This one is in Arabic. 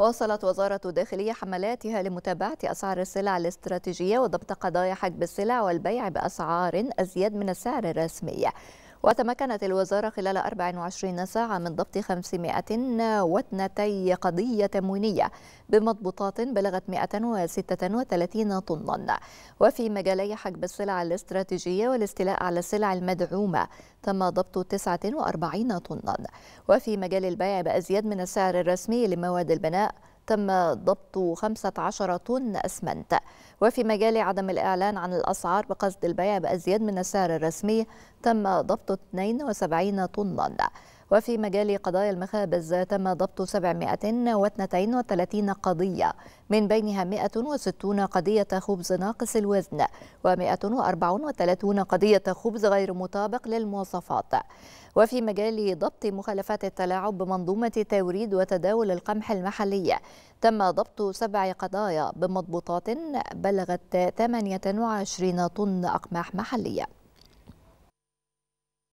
واصلت وزارة الداخلية حملاتها لمتابعة أسعار السلع الاستراتيجية وضبط قضايا حجب السلع والبيع بأسعار أزيد من السعر الرسمي وتمكنت الوزارة خلال 24 ساعة من ضبط 502 قضية تموينية بمضبوطات بلغت 136 طنا وفي مجالي حجب السلع الاستراتيجية والاستيلاء على السلع المدعومة تم ضبط 49 طنا وفي مجال البيع بأزيد من السعر الرسمي لمواد البناء تم ضبط 15 طن أسمنت وفي مجال عدم الإعلان عن الأسعار بقصد البيع بأزيد من السعر الرسمي تم ضبط 72 طنا وفي مجال قضايا المخابز تم ضبط 732 قضية من بينها 160 قضية خبز ناقص الوزن و134 قضية خبز غير مطابق للمواصفات وفي مجال ضبط مخالفات التلاعب بمنظومة توريد وتداول القمح المحلية تم ضبط سبع قضايا بمضبوطات بلغت 28 طن أقماح محلية